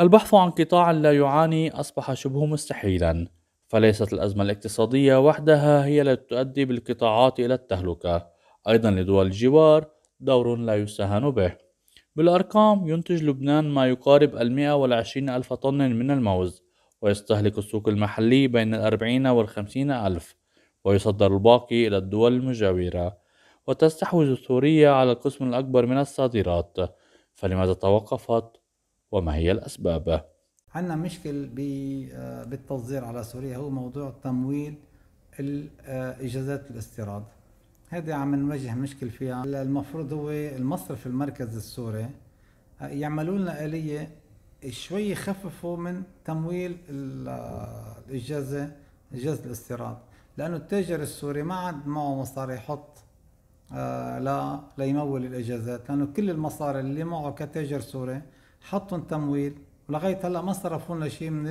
البحث عن قطاع لا يعاني أصبح شبه مستحيلا فليست الأزمة الاقتصادية وحدها هي التي تؤدي بالقطاعات إلى التهلكة أيضا لدول الجوار دور لا يستهان به بالأرقام ينتج لبنان ما يقارب المئة والعشرين ألف طن من الموز ويستهلك السوق المحلي بين الأربعين والخمسين ألف ويصدر الباقي إلى الدول المجاورة وتستحوذ سوريا على القسم الأكبر من الصادرات فلماذا توقفت وما هي الأسباب عندنا مشكل آه، بالتصدير على سوريا هو موضوع تمويل إجازات الاستيراد هذه عم نواجه مشكل فيها المفروض هو المصرف المركزي السوري آه، يعملوا لنا آلية شوي يخففوا من تمويل آه، الإجازة إجازة الاستيراد لأنه التاجر السوري ما عاد معه مصاري يحط لا ليمول الإجازات لأنه كل المصاري اللي معه كتاجر سوري حطوا تمويل ولغايه هلا ما صرفوا لنا شيء من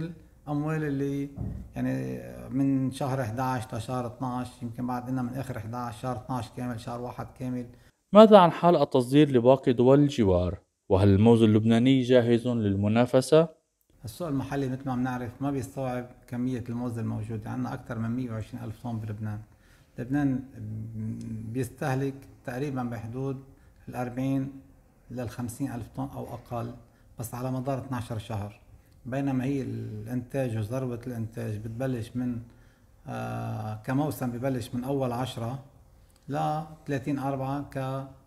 الاموال اللي يعني من شهر 11 لشهر 12 يمكن بعد إنها من اخر 11 شهر 12 كامل شهر واحد كامل ماذا عن حال التصدير لباقي دول الجوار؟ وهل الموز اللبناني جاهز للمنافسة؟ السوق المحلي مثل ما بنعرف ما بيستوعب كمية الموز الموجودة عندنا أكثر من 120 ألف طن بلبنان لبنان بيستهلك تقريبا بحدود ال 40 لل 50 ألف طن أو أقل بس على مدار 12 شهر بينما هي الانتاج وذروه الانتاج بتبلش من آه كموسم ببلش من اول عشرة ل 30 4 ك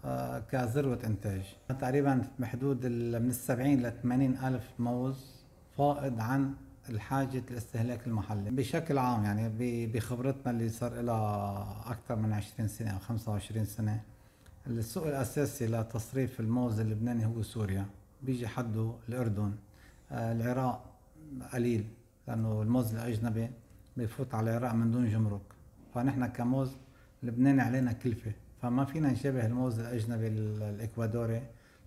آه كذروه انتاج تقريبا بحدود من ال 70 ل 80 الف موز فائض عن الحاجة الاستهلاك المحلي بشكل عام يعني بخبرتنا اللي صار لها أكثر من 20 سنة أو 25 سنة السوق الأساسي لتصريف الموز اللبناني هو سوريا بيجي حده الأردن آه، العراق قليل لأنه الموز الأجنبي بيفوت على العراق من دون جمرك فنحن كموز لبناني علينا كلفة فما فينا نشبه الموز الأجنبي الإكوادوري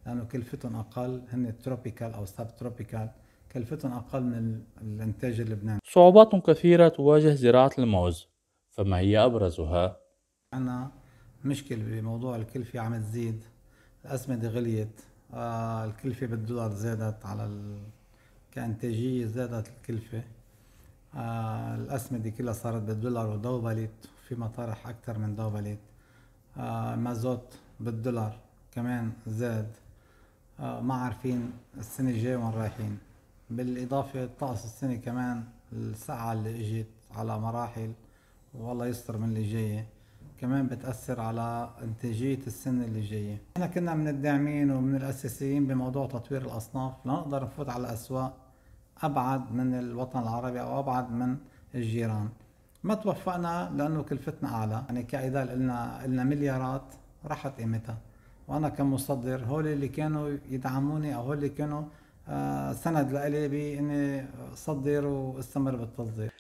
لأنه كلفتهم أقل هن تروبيكال أو سب تروبيكال كلفتهم أقل من الإنتاج اللبناني صعوبات كثيرة تواجه زراعة الموز فما هي أبرزها؟ أنا مشكلة بموضوع الكلفة عم تزيد الأسمدة غليت آه، الكلفة بالدولار زادت على ال... كإنتاجية زادت الكلفة آه، الأسمدة كلها صارت بالدولار ودوبلت في مطارح أكثر من دوبلت مازوت آه، بالدولار كمان زاد ما عارفين السنة الجاية وين رايحين بالإضافة طقس السنة كمان الساعة اللي إجت على مراحل والله يستر من اللي جاية كمان بتأثر على إنتاجية السنة اللي جاية إحنا كنا من الداعمين ومن الأساسيين بموضوع تطوير الأصناف لنقدر نفوت على اسواق أبعد من الوطن العربي أو أبعد من الجيران ما توفقنا لأنه كلفتنا أعلى يعني كاذا قلنا قلنا مليارات راحت قيمتها وأنا كمصدر هول اللي كانوا يدعموني أو هول اللي كانوا آه، سند لإلي بإني صدر واستمر بالتصدير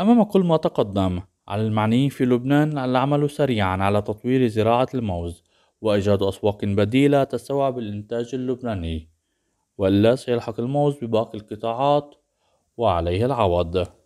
أمام كل ما تقدم على المعنيين في لبنان العمل سريعا على تطوير زراعة الموز وإيجاد أسواق بديلة تستوعب الإنتاج اللبناني وإلا سيلحق الموز بباقي القطاعات وعليه العوض